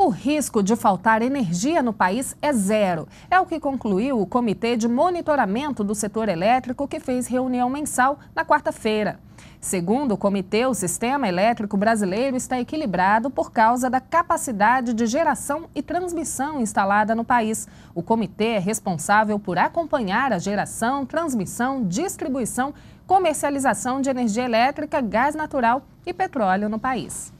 O risco de faltar energia no país é zero. É o que concluiu o Comitê de Monitoramento do Setor Elétrico, que fez reunião mensal na quarta-feira. Segundo o comitê, o sistema elétrico brasileiro está equilibrado por causa da capacidade de geração e transmissão instalada no país. O comitê é responsável por acompanhar a geração, transmissão, distribuição, comercialização de energia elétrica, gás natural e petróleo no país.